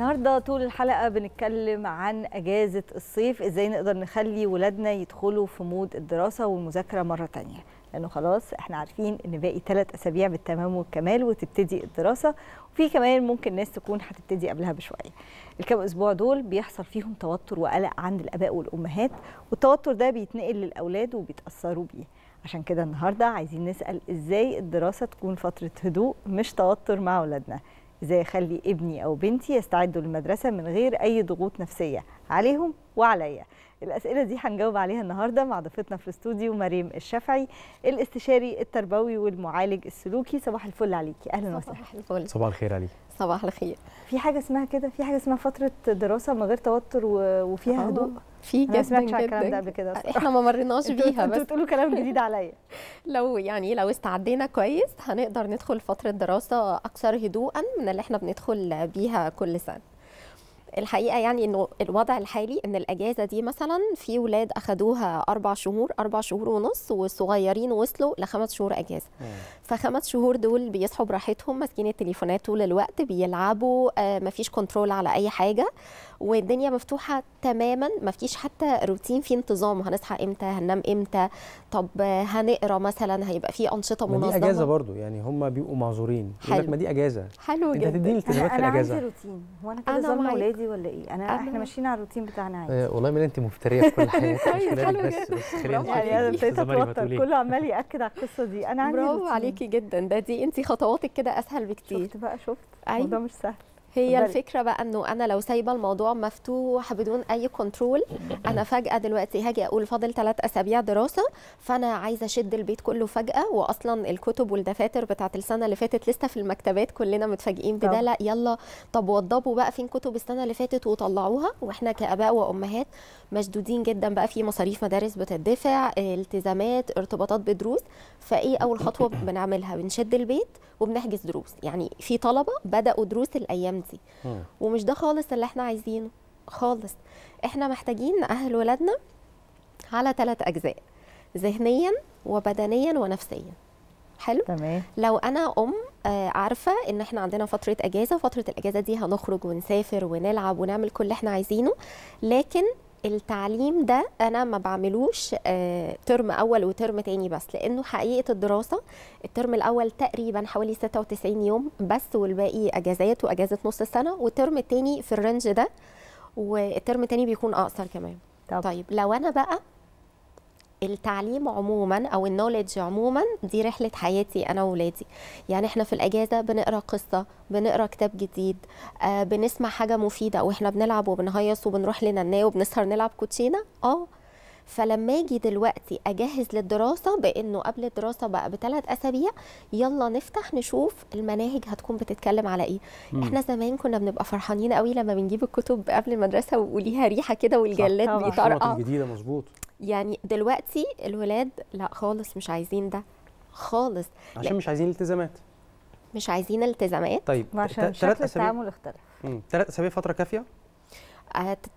النهارده طول الحلقه بنتكلم عن اجازه الصيف ازاي نقدر نخلي ولادنا يدخلوا في مود الدراسه والمذاكره مره تانية لانه خلاص احنا عارفين ان باقي ثلاث اسابيع بالتمام والكمال وتبتدي الدراسه وفي كمان ممكن ناس تكون هتبتدي قبلها بشويه الكام اسبوع دول بيحصل فيهم توتر وقلق عند الاباء والامهات والتوتر ده بيتنقل للاولاد وبيتاثروا بيه عشان كده النهارده عايزين نسال ازاي الدراسه تكون فتره هدوء مش توتر مع اولادنا ازاي اخلي ابني او بنتي يستعدوا للمدرسه من غير اي ضغوط نفسيه عليهم وعليا الاسئله دي هنجاوب عليها النهارده مع ضيفتنا في الاستوديو مريم الشافعي الاستشاري التربوي والمعالج السلوكي صباح الفل عليكي اهلا وسهلا صباح الفل صباح الخير عليكي صباح الخير في حاجه اسمها كده في حاجه اسمها فتره دراسه من غير توتر وفيها آه. هدوء في جدا سمعتش على الكلام ده قبل كده احنا ما مريناش بيها بس انتوا بتقولوا كلام جديد عليا لو يعني لو استعدينا كويس هنقدر ندخل فتره دراسه اكثر هدوءا من اللي احنا بندخل بيها كل سنه الحقيقه يعني انه الوضع الحالي ان الاجازه دي مثلا في ولاد اخذوها اربع شهور اربع شهور ونص والصغيرين وصلوا لخمس شهور اجازه فخمس شهور دول بيصحوا براحتهم ماسكين التليفونات طول الوقت بيلعبوا آه مفيش كنترول على اي حاجه والدنيا مفتوحه تماما مفيش حتى روتين في انتظام هنصحى امتى هننام امتى طب هنقرا مثلا هيبقى في انشطه منظمه دي اجازه برضو يعني هم بيبقوا معذورين يقول لك ما دي اجازه حلو جدا انت هتديني التزامات في الاجازه انا عندي روتين وانا كده ظالمه عادي ولا ايه انا أنا احنا ماشيين على الروتين بتاعنا عادي آه والله من انت مفتريه في كل حياتك مش أيوة، بس بس خلينا يعني انا ابتديت اتوتر كله عمال ياكد على القصه دي انا عندي برافو عليكي جدا ده دي انت خطواتك كده اسهل بكتير شفت بقى شفت أيوة. الموضوع مش سهل هي بل... الفكره بقى انه انا لو سايبه الموضوع مفتوح بدون اي كنترول انا فجاه دلوقتي هاجي اقول فاضل ثلاث اسابيع دراسه فانا عايزه اشد البيت كله فجاه واصلا الكتب والدفاتر بتاعه السنه اللي فاتت لسه في المكتبات كلنا متفاجئين بده لا يلا طب وضبوا بقى فين كتب السنه اللي فاتت وطلعوها واحنا كاباء وامهات مشدودين جدا بقى في مصاريف مدارس بتدفع التزامات ارتباطات بدروس فايه اول خطوه بنعملها بنشد البيت وبنحجز دروس يعني في طلبه بداوا دروس الايام هيلثي ومش ده خالص اللي احنا عايزينه خالص احنا محتاجين نأهل ولادنا على ثلاث أجزاء ذهنيا وبدنيا ونفسيا حلو تمام لو انا ام آه، عارفه ان احنا عندنا فتره اجازه فتره الاجازه دي هنخرج ونسافر ونلعب ونعمل كل اللي احنا عايزينه لكن التعليم ده انا ما بعملوش ترم آه، اول وترم تاني بس لانه حقيقه الدراسه الترم الاول تقريبا حوالي 96 يوم بس والباقي اجازات واجازه نص السنه والترم التاني في الرنج ده والترم التاني بيكون اقصر كمان طب. طيب لو انا بقى التعليم عموما او النولج عموما دي رحله حياتي انا وولادي يعني احنا في الاجازه بنقرا قصه بنقرا كتاب جديد آه بنسمع حاجه مفيده واحنا بنلعب وبنهيص وبنروح لنا وبنسهر نلعب كوتشينه اه فلما اجي دلوقتي اجهز للدراسه بانه قبل الدراسه بقى بثلاث اسابيع يلا نفتح نشوف المناهج هتكون بتتكلم على ايه مم. احنا زمان كنا بنبقى فرحانين قوي لما بنجيب الكتب قبل المدرسه وليها ريحه كده والجلاد بيطرقع جديده مظبوط يعني دلوقتي الولاد لا خالص مش عايزين ده خالص عشان لا. مش عايزين التزامات مش عايزين التزامات طيب عشان شكل التعامل اختلف ثلاث اسابيع فتره كافيه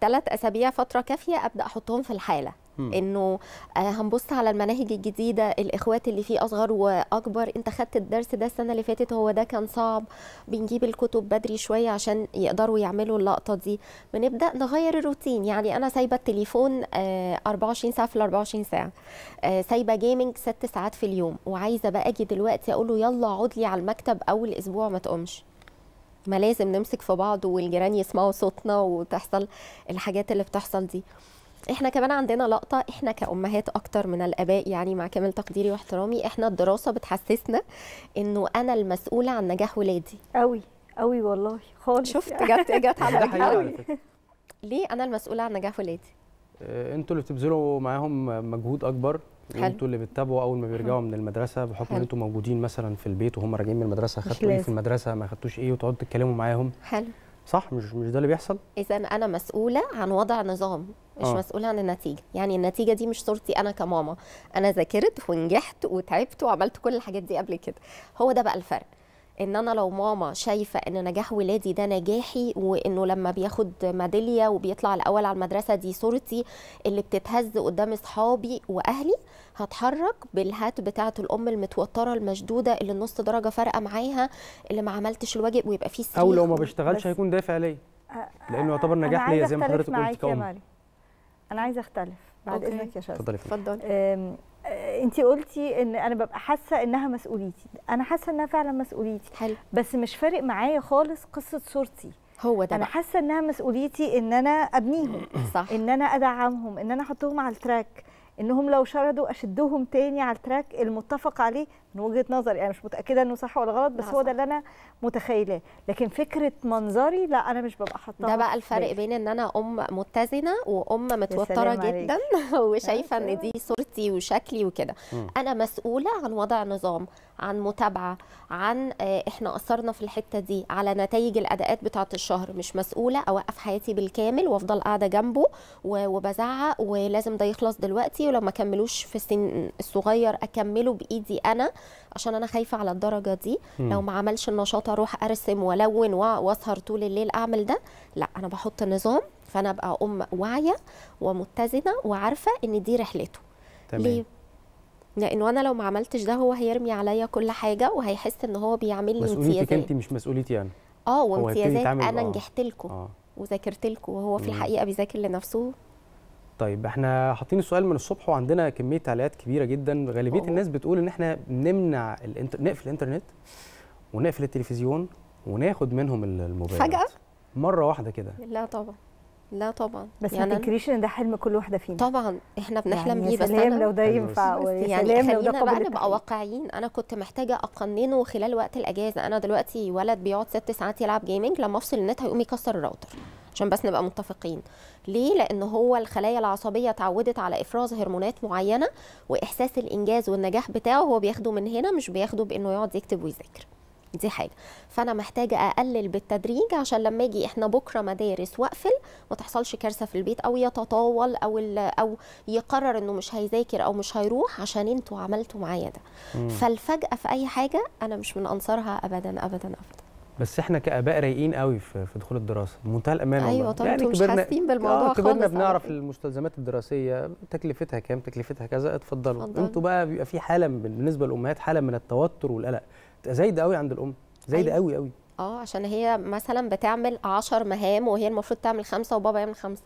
ثلاث آه، اسابيع فتره كافيه ابدا احطهم في الحاله انه آه، هنبص على المناهج الجديده الاخوات اللي فيه اصغر واكبر انت خدت الدرس ده السنه اللي فاتت هو ده كان صعب بنجيب الكتب بدري شويه عشان يقدروا يعملوا اللقطه دي بنبدا نغير الروتين يعني انا سايبه التليفون 24 آه، ساعه في ال 24 ساعه آه، سايبه جيمنج ست ساعات في اليوم وعايزه بقى اجي دلوقتي اقول له يلا اقعد لي على المكتب اول اسبوع ما تقومش ما لازم نمسك في بعض والجيران يسمعوا صوتنا وتحصل الحاجات اللي بتحصل دي احنا كمان عندنا لقطه احنا كامهات اكتر من الاباء يعني مع كامل تقديري واحترامي احنا الدراسه بتحسسنا انه انا المسؤوله عن نجاح ولادي قوي قوي والله خالص شفت جت جت على ليه انا المسؤوله عن نجاح ولادي آه، انتوا اللي بتبذلوا معاهم مجهود اكبر انتوا اللي بتتابعوا اول ما بيرجعوا من المدرسه بحكم ان انتوا موجودين مثلا في البيت وهم راجعين من المدرسه خدتوا ايه في المدرسه ما خدتوش ايه وتقعدوا تتكلموا معاهم حلو صح مش مش ده اللي بيحصل اذا انا مسؤوله عن وضع نظام مش آه. مسؤوله عن النتيجه يعني النتيجه دي مش صورتي انا كماما انا ذاكرت ونجحت وتعبت وعملت كل الحاجات دي قبل كده هو ده بقى الفرق ان انا لو ماما شايفه ان نجاح ولادي ده نجاحي وانه لما بياخد ميداليه وبيطلع الاول على المدرسه دي صورتي اللي بتتهز قدام اصحابي واهلي هتحرك بالهات بتاعه الام المتوتره المشدوده اللي النص درجه فارقه معاها اللي ما عملتش الواجب ويبقى فيه او لو ما بشتغلش هيكون دافع ليا لانه يعتبر نجاح ليا زي ما حضرتك قلت انا عايزه اختلف بعد أوكي. اذنك يا شباب اتفضلي اتفضلي انت قلتي ان انا ببقى حاسه انها مسؤوليتي انا حاسه انها فعلا مسؤوليتي حل. بس مش فارق معايا خالص قصه صورتي هو ده انا حاسه انها مسؤوليتي ان انا ابنيهم صح ان انا ادعمهم ان انا احطهم على التراك انهم لو شردوا اشدهم تاني على التراك المتفق عليه من وجهه نظري انا مش متاكده انه صح ولا غلط بس هو ده اللي انا متخيلاه لكن فكره منظري لا انا مش ببقى حاطاه ده بقى الفرق بين ان انا ام متزنه وام متوتره جدا وشايفه ان دي أيوة. صورتي وشكلي وكده انا مسؤوله عن وضع نظام عن متابعه عن آه، احنا اثرنا في الحته دي على نتائج الاداءات بتاعه الشهر مش مسؤوله اوقف حياتي بالكامل وافضل قاعده جنبه وبزعق ولازم ده يخلص دلوقتي ولو ما كملوش في السن الصغير اكمله بايدي انا عشان انا خايفه على الدرجه دي مم. لو ما عملش النشاط اروح ارسم والون واسهر طول الليل اعمل ده لا انا بحط نظام فانا ابقى ام واعيه ومتزنه وعارفه ان دي رحلته تمام. ليه لانه انا لو ما عملتش ده هو هيرمي عليا كل حاجه وهيحس ان هو بيعمل لي امتيازات انت مش مسؤوليتي يعني. انا اه وامتيازات انا نجحت لكم آه. وذاكرت لكم وهو في الحقيقه بيذاكر لنفسه طيب احنا حاطين السؤال من الصبح وعندنا كميه تعليقات كبيره جدا غالبيه أوه. الناس بتقول ان احنا نمنع الانتر... نقفل الانترنت ونقفل التلفزيون وناخد منهم الموبايل فجاه مره واحده كده لا طبعا لا طبعا بس يعني ما تنكريش ان ده حلم كل واحده فينا طبعا احنا بنحلم يعني بيه أيوة. يعني بس سلام لو ده ينفع يعني خلينا بقى نبقى واقعيين انا كنت محتاجه اقننه خلال وقت الاجازه انا دلوقتي ولد بيقعد ست ساعات يلعب جيمنج لما افصل النت هيقوم يكسر الراوتر عشان بس نبقى متفقين ليه لان هو الخلايا العصبيه اتعودت على افراز هرمونات معينه واحساس الانجاز والنجاح بتاعه هو بياخده من هنا مش بياخده بانه يقعد يكتب ويذاكر دي حاجه فانا محتاجه اقلل بالتدريج عشان لما اجي احنا بكره مدارس واقفل ما تحصلش كارثه في البيت او يتطاول او او يقرر انه مش هيذاكر او مش هيروح عشان انتوا عملتوا معايا ده مم. فالفجاه في اي حاجه انا مش من انصارها ابدا ابدا ابدا بس احنا كاباء رايقين قوي في دخول الدراسه بمنتهى الامان ايوه طبعا يعني مش حاسين بالموضوع آه، خالص كبرنا بنعرف المستلزمات الدراسيه تكلفتها كام تكلفتها كذا اتفضلوا انتوا بقى بيبقى في حاله بالنسبه للامهات حاله من التوتر والقلق زايده قوي عند الام زايده أيوة. قوي قوي اه عشان هي مثلا بتعمل 10 مهام وهي المفروض تعمل خمسه وبابا يعمل خمسه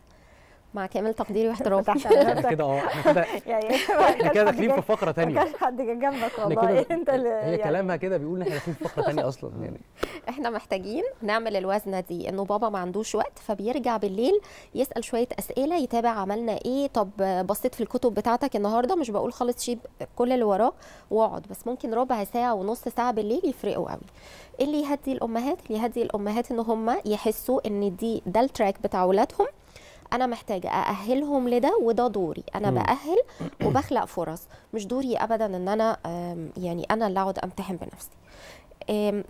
مع كامل تقديري واحترامي كده اه احنا كده يعني احنا كده داخلين في فقره ثانيه كان حد جنبك والله انت اللي هي يعني كلامها كده بيقول ان احنا داخلين في فقره ثانيه اصلا يعني احنا محتاجين نعمل الوزنه دي انه بابا ما عندوش وقت فبيرجع بالليل يسال شويه اسئله يتابع عملنا ايه طب بصيت في الكتب بتاعتك النهارده مش بقول خالص شيب كل اللي وراه واقعد بس ممكن ربع ساعه ونص ساعه بالليل يفرقوا قوي اللي يهدي الامهات اللي يهدي الامهات ان هم يحسوا ان دي ده التراك بتاع اولادهم انا محتاجه ااهلهم لده وده دوري انا باهل وبخلق فرص مش دوري ابدا ان انا يعني انا اللي اقعد امتحن بنفسي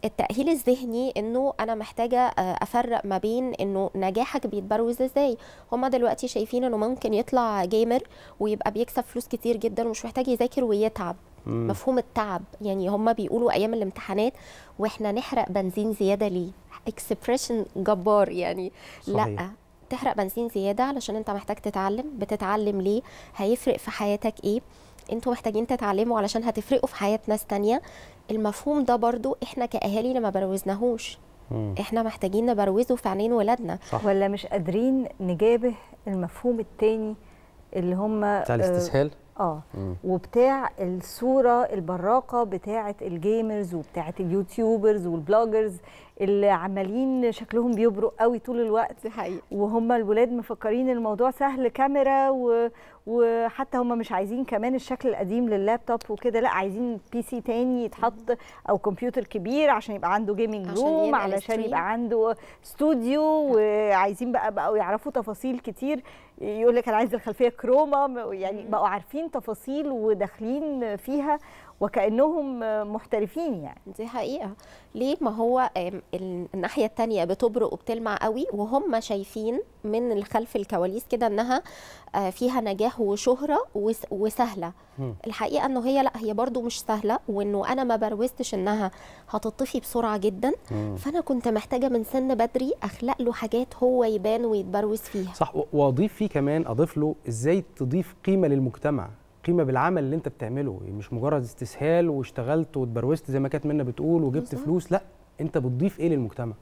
التأهيل الذهني انه انا محتاجة آه، افرق ما بين انه نجاحك بيتبروز ازاي هما دلوقتي شايفين انه ممكن يطلع جيمر ويبقى بيكسب فلوس كتير جدا ومش محتاج يذاكر ويتعب مم. مفهوم التعب يعني هما بيقولوا ايام الامتحانات واحنا نحرق بنزين زيادة ليه اكسبريشن جبار يعني صحيح. لا تحرق بنزين زياده علشان انت محتاج تتعلم بتتعلم ليه هيفرق في حياتك ايه انتوا محتاجين تتعلموا علشان هتفرقوا في حياه ناس تانية المفهوم ده برضو احنا كاهالي ما بروزناهوش مم. احنا محتاجين نبروزه في عينين ولادنا صح. ولا مش قادرين نجابه المفهوم التاني اللي هم بتاع الاستسهال آه اه وبتاع الصوره البراقه بتاعه الجيمرز وبتاعه اليوتيوبرز والبلوجرز اللي عمالين شكلهم بيبرق قوي طول الوقت دي حقيقة. وهم الولاد مفكرين الموضوع سهل كاميرا و... وحتى هم مش عايزين كمان الشكل القديم لللابتوب وكده لا عايزين بي سي تاني يتحط او كمبيوتر كبير عشان يبقى عنده جيمنج روم علشان يبقى عنده استوديو وعايزين بقى بقوا يعرفوا تفاصيل كتير يقول لك انا عايز الخلفيه كروما يعني بقوا عارفين تفاصيل وداخلين فيها وكانهم محترفين يعني دي حقيقه ليه ما هو الناحيه الثانيه بتبرق وبتلمع قوي وهم شايفين من الخلف الكواليس كده انها آه، فيها نجاح وشهره وسهله م. الحقيقه انه هي لا هي برضو مش سهله وانه انا ما بروزتش انها هتطفي بسرعه جدا م. فانا كنت محتاجه من سن بدري اخلق له حاجات هو يبان ويتبروز فيها صح واضيف فيه كمان اضيف له ازاي تضيف قيمه للمجتمع قيمه بالعمل اللي انت بتعمله يعني مش مجرد استسهال واشتغلت واتبروزت زي ما كانت منا بتقول وجبت فلوس لا انت بتضيف ايه للمجتمع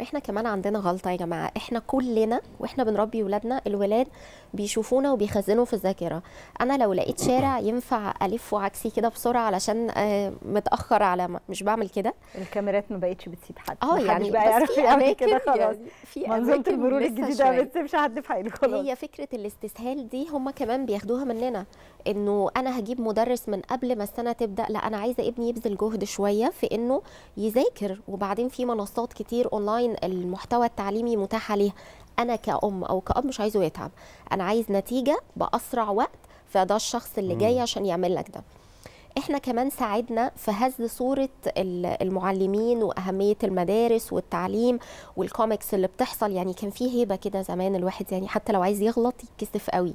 احنا كمان عندنا غلطه يا جماعه احنا كلنا واحنا بنربي ولادنا الولاد بيشوفونا وبيخزنوا في الذاكره انا لو لقيت شارع ينفع الف وعكسي كده بسرعه علشان آه، متاخر على ما. مش بعمل كده الكاميرات ما بقتش بتسيب حد اه يعني بقى يعرف يعمل كده خلاص يعني، في منظومه المرور الجديده ما بتسيبش حد في حاله خلاص هي فكره الاستسهال دي هم كمان بياخدوها مننا انه انا هجيب مدرس من قبل ما السنه تبدا لا انا عايزه ابني يبذل جهد شويه في انه يذاكر وبعدين في منصات كتير اونلاين الاونلاين المحتوى التعليمي متاح عليه انا كأم او كأب مش عايزه يتعب انا عايز نتيجة باسرع وقت فده الشخص اللي جاي عشان يعمل لك ده احنا كمان ساعدنا في هز صورة المعلمين وأهمية المدارس والتعليم والكوميكس اللي بتحصل يعني كان في هيبة كده زمان الواحد يعني حتى لو عايز يغلط يتكسف قوي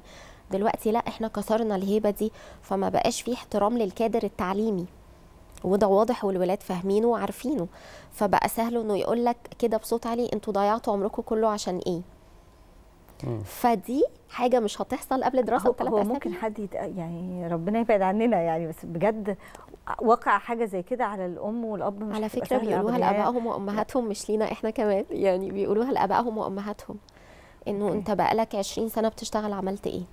دلوقتي لا احنا كسرنا الهيبة دي فما بقاش في احترام للكادر التعليمي وده واضح والولاد فاهمينه وعارفينه فبقى سهل انه يقول لك كده بصوت عالي انتوا ضيعتوا عمركم كله عشان ايه فدي حاجه مش هتحصل قبل دراسه هو, هو ممكن حد يت... يعني ربنا يبعد عننا يعني بس بجد وقع حاجه زي كده على الام والاب مش على فكره بيقولوها لابائهم وامهاتهم مش لينا احنا كمان يعني بيقولوها لابائهم وامهاتهم انه أوكي. انت لك 20 سنه بتشتغل عملت ايه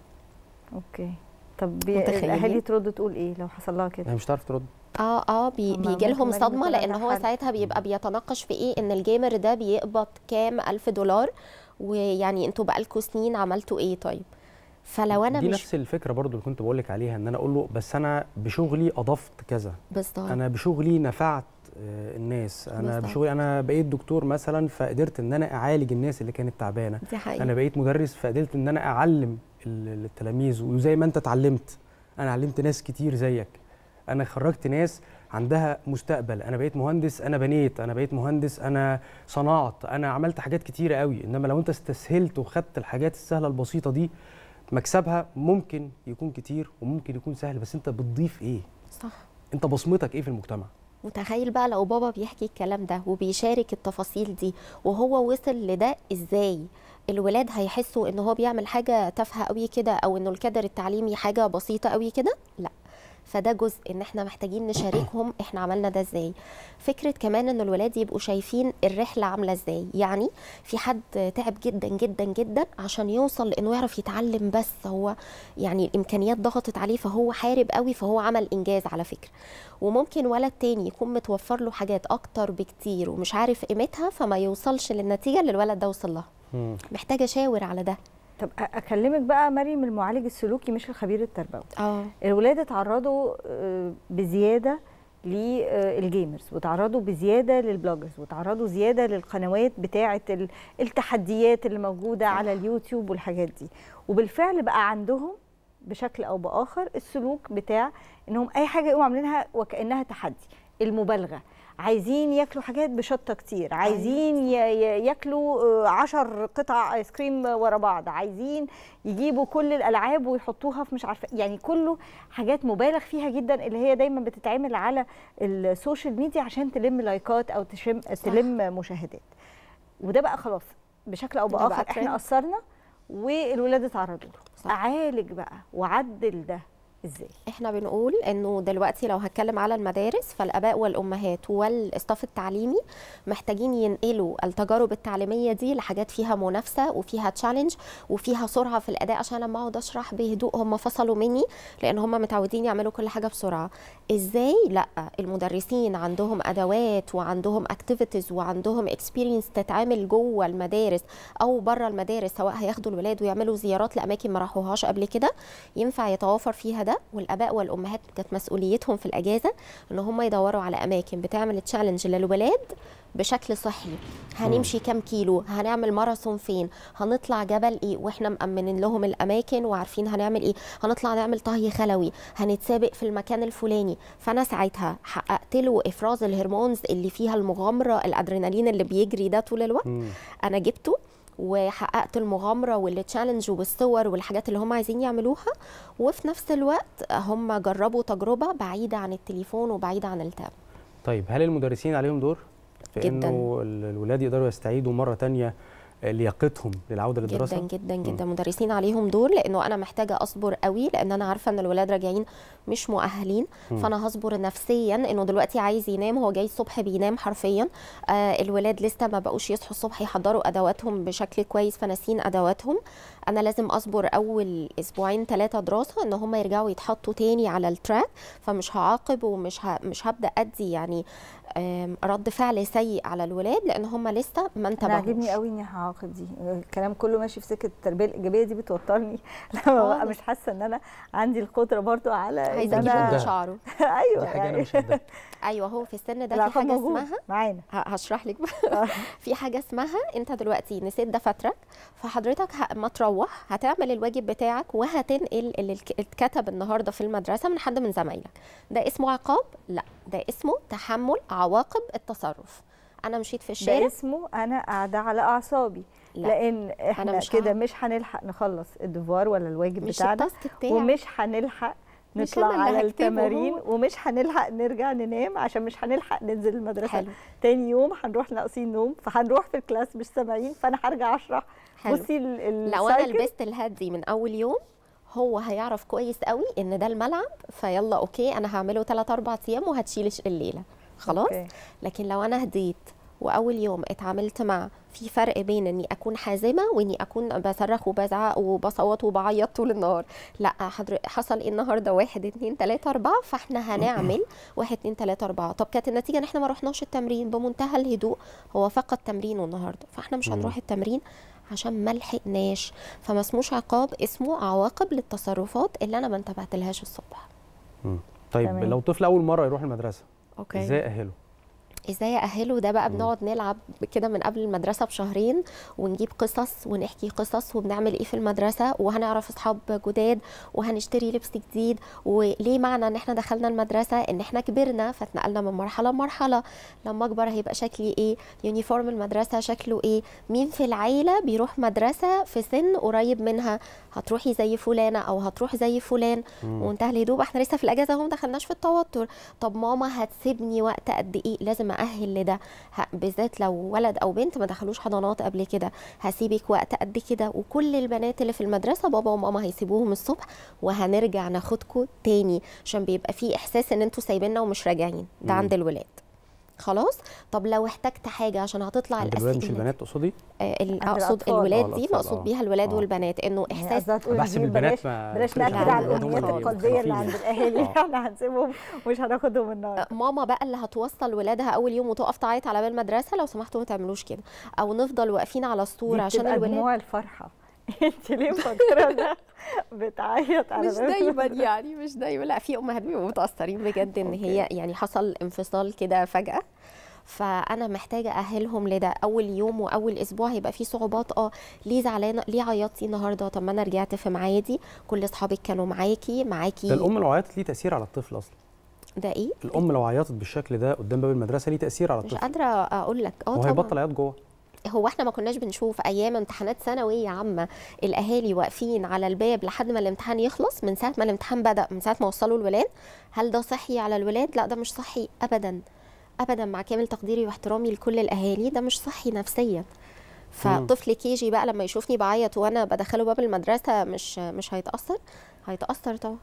اوكي طب الاهالي ترد تقول ايه لو حصل لها كده؟ هي مش هتعرف ترد اه اه بي بيجي لهم صدمه لان هو ساعتها بيبقى بيتناقش في ايه ان الجيمر ده بيقبض كام الف دولار ويعني انتوا بقالكوا سنين عملتوا ايه طيب فلو انا دي مش نفس الفكره برضو اللي كنت بقول لك عليها ان انا اقول له بس انا بشغلي اضفت كذا بالظبط انا بشغلي نفعت آه، الناس انا بالضبط. بشغلي انا بقيت دكتور مثلا فقدرت ان انا اعالج الناس اللي كانت تعبانه دي حقيقة. انا بقيت مدرس فقدرت ان انا اعلم التلاميذ وزي ما انت اتعلمت انا علمت ناس كتير زيك انا خرجت ناس عندها مستقبل انا بقيت مهندس انا بنيت انا بقيت مهندس انا صنعت انا عملت حاجات كتيره قوي انما لو انت استسهلت وخدت الحاجات السهله البسيطه دي مكسبها ممكن يكون كتير وممكن يكون سهل بس انت بتضيف ايه صح انت بصمتك ايه في المجتمع متخيل بقى لو بابا بيحكي الكلام ده وبيشارك التفاصيل دي وهو وصل لده ازاي الولاد هيحسوا ان هو بيعمل حاجه تافهه قوي كده او انه الكادر التعليمي حاجه بسيطه قوي كده لا فده جزء ان احنا محتاجين نشاركهم احنا عملنا ده ازاي فكره كمان ان الولاد يبقوا شايفين الرحله عامله ازاي يعني في حد تعب جدا جدا جدا عشان يوصل لانه يعرف يتعلم بس هو يعني الامكانيات ضغطت عليه فهو حارب قوي فهو عمل انجاز على فكره وممكن ولد تاني يكون متوفر له حاجات اكتر بكتير ومش عارف قيمتها فما يوصلش للنتيجه اللي الولد ده وصل لها محتاجه اشاور على ده طب اكلمك بقى مريم المعالج السلوكي مش الخبير التربوي اه الولاد اتعرضوا آه، بزياده للجيمرز آه، وتعرضوا بزياده للبلوجرز وتعرضوا زياده للقنوات بتاعه التحديات اللي موجوده على اليوتيوب والحاجات دي وبالفعل بقى عندهم بشكل او باخر السلوك بتاع انهم اي حاجه يقوموا عاملينها وكانها تحدي المبالغه عايزين ياكلوا حاجات بشطه كتير أيوة. عايزين ياكلوا آه، عشر قطع ايس كريم ورا بعض عايزين يجيبوا كل الالعاب ويحطوها في مش عارفه يعني كله حاجات مبالغ فيها جدا اللي هي دايما بتتعمل على السوشيال ميديا عشان تلم لايكات او تشم تلم مشاهدات وده بقى خلاص بشكل او باخر احنا قصرنا والولاد اتعرضوا له اعالج بقى وعدل ده ازاي احنا بنقول انه دلوقتي لو هتكلم على المدارس فالاباء والامهات والاستاف التعليمي محتاجين ينقلوا التجارب التعليميه دي لحاجات فيها منافسه وفيها تشالنج وفيها سرعه في الاداء عشان لما اقعد اشرح بهدوء هم فصلوا مني لان هم متعودين يعملوا كل حاجه بسرعه ازاي لا المدرسين عندهم ادوات وعندهم اكتيفيتيز وعندهم اكسبيرينس تتعامل جوه المدارس او بره المدارس سواء هياخدوا الولاد ويعملوا زيارات لاماكن ما راحوهاش قبل كده ينفع يتوافر فيها ده والاباء والامهات كانت مسؤوليتهم في الاجازه ان هم يدوروا على اماكن بتعمل تشالنج للولاد بشكل صحي هنمشي كام كيلو هنعمل ماراثون فين هنطلع جبل ايه واحنا مامنين لهم الاماكن وعارفين هنعمل ايه هنطلع نعمل طهي خلوي هنتسابق في المكان الفلاني فانا ساعتها حققت له افراز الهرمونز اللي فيها المغامره الادرينالين اللي بيجري ده طول الوقت انا جبته وحققت المغامره والتشالنج والصور والحاجات اللي هم عايزين يعملوها وفي نفس الوقت هم جربوا تجربه بعيده عن التليفون وبعيده عن التاب طيب هل المدرسين عليهم دور في جداً. انه الولاد يقدروا يستعيدوا مره ثانيه لياقتهم للعوده للدراسه جدا جدا جدا م. مدرسين عليهم دور لانه انا محتاجه اصبر قوي لان انا عارفه ان الولاد راجعين مش مؤهلين م. فانا هصبر نفسيا انه دلوقتي عايز ينام هو جاي الصبح بينام حرفيا آه الولاد لسه ما بقوش يصحوا الصبح يحضروا ادواتهم بشكل كويس فناسين ادواتهم انا لازم اصبر اول اسبوعين ثلاثه دراسه ان هم يرجعوا يتحطوا تاني على التراك فمش هعاقب ومش ه... مش هبدا ادي يعني رد فعل سيء على الولاد لان هم لسه ما انتبهوش انا عاجبني قوي اني هعاقب دي الكلام كله ماشي في سكه التربيه الايجابيه دي بتوترني لما ببقى مش حاسه ان انا عندي القدره برضو على عايزه اجيب شعره ايوه حاجه انا مش ايوه هو في السن ده في حاجه موجود. اسمها معانا هشرح لك آه. في حاجه اسمها انت دلوقتي نسيت دفاترك فحضرتك ما تروح هتروح هتعمل الواجب بتاعك وهتنقل اللي اتكتب النهارده في المدرسه من حد من زمايلك ده اسمه عقاب لا ده اسمه تحمل عواقب التصرف انا مشيت في الشارع ده اسمه انا قاعده على اعصابي لا. لان احنا كده مش هنلحق نخلص الدفار ولا الواجب مش بتاعنا ومش هنلحق نطلع على التمارين ومش هنلحق نرجع ننام عشان مش هنلحق ننزل المدرسه حلو. تاني يوم هنروح ناقصين نوم فهنروح في الكلاس مش سامعين فانا هرجع اشرح ال بصي لو انا لبست الهادي من اول يوم هو هيعرف كويس قوي ان ده الملعب فيلا اوكي انا هعمله 3 4 ايام وهتشيل الليله خلاص أوكي. لكن لو انا هديت واول يوم اتعاملت مع في فرق بين اني اكون حازمه واني اكون بصرخ وبزعق وبصوت وبعيط طول النهار لا حصل ايه النهارده واحد اتنين تلاته اربعه فاحنا هنعمل واحد اتنين تلاته اربعه طب كانت النتيجه ان احنا ما رحناش التمرين بمنتهى الهدوء هو فقد تمرينه النهارده فاحنا مش هنروح التمرين عشان ما لحقناش فما اسموش عقاب اسمه عواقب للتصرفات اللي انا ما انتبهتلهاش الصبح. طيب تمام. لو طفل اول مره يروح المدرسه اوكي ازاي اهله؟ ازاي ااهله ده بقى بنقعد نلعب كده من قبل المدرسه بشهرين ونجيب قصص ونحكي قصص وبنعمل ايه في المدرسه وهنعرف اصحاب جداد وهنشتري لبس جديد وليه معنى ان احنا دخلنا المدرسه ان احنا كبرنا فاتنقلنا من مرحله لمرحله لما اكبر هيبقى شكلي ايه يونيفورم المدرسه شكله ايه مين في العيله بيروح مدرسه في سن قريب منها هتروحي زي فلانه او هتروح زي فلان وانتهى الهدوء احنا لسه في الاجازه اهو ما دخلناش في التوتر طب ماما هتسيبني وقت قد ايه لازم اهل لده بالذات لو ولد أو بنت ما دخلوش حضانات قبل كده هسيبك وقت قد كده وكل البنات اللي في المدرسة بابا وماما هيسيبوهم الصبح وهنرجع ناخدكم تاني عشان بيبقى في إحساس إن أنتوا سايبيننا ومش راجعين ده عند الولاد خلاص طب لو احتجت حاجه عشان هتطلع الاسئله مش البنات تقصدي آه، اقصد الولاد اه، دي مقصود اه. بيها الولاد آه. والبنات انه يعني احساس يعني بحسب البنات بلاش ناكد على الامنيات القلبيه اللي عند الاهالي احنا هنسيبهم ومش هناخدهم النهارده ماما بقى اللي هتوصل ولادها اول يوم وتقف تعيط على باب المدرسه لو سمحتوا ما تعملوش كده او نفضل واقفين على السطور عشان الولاد دي الفرحه انت ليه مفكره ده بتعيط على مش دايما يعني مش دايما لا في امهات بيبقوا متاثرين بجد ان هي يعني حصل انفصال كده فجاه فانا محتاجه اهلهم لده اول يوم واول اسبوع هيبقى فيه صعوبات اه ليه زعلانه ليه عيطتي النهارده طب ما انا رجعت في ميعادي كل اصحابك كانوا معاكي معاكي ده الام لو عيطت ليه تاثير على الطفل اصلا ده ايه الام لو عيطت بالشكل ده قدام باب المدرسه ليه تاثير على الطفل مش قادره اقول لك اه طبعا وهيبطل عياط جوه هو احنا ما كناش بنشوف ايام امتحانات ثانويه عامه الاهالي واقفين على الباب لحد ما الامتحان يخلص من ساعه ما الامتحان بدا من ساعه ما وصلوا الولاد هل ده صحي على الولاد لا ده مش صحي ابدا ابدا مع كامل تقديري واحترامي لكل الاهالي ده مش صحي نفسيا فطفل كيجي بقى لما يشوفني بعيط وانا بدخله باب المدرسه مش مش هيتاثر هيتاثر طبعا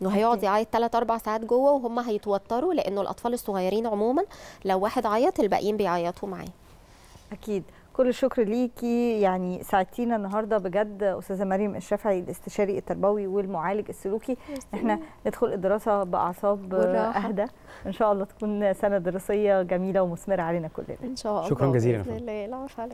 وهيقعد يعيط ثلاث اربع ساعات جوه وهم هيتوتروا لانه الاطفال الصغيرين عموما لو واحد عيط الباقيين بيعيطوا معاه اكيد كل الشكر ليكي يعني ساعدتينا النهارده بجد استاذه مريم الشافعي الاستشاري التربوي والمعالج السلوكي احنا ندخل الدراسه باعصاب اهدى ان شاء الله تكون سنه دراسيه جميله ومثمره علينا كلنا ان شاء الله شكرا جزيلا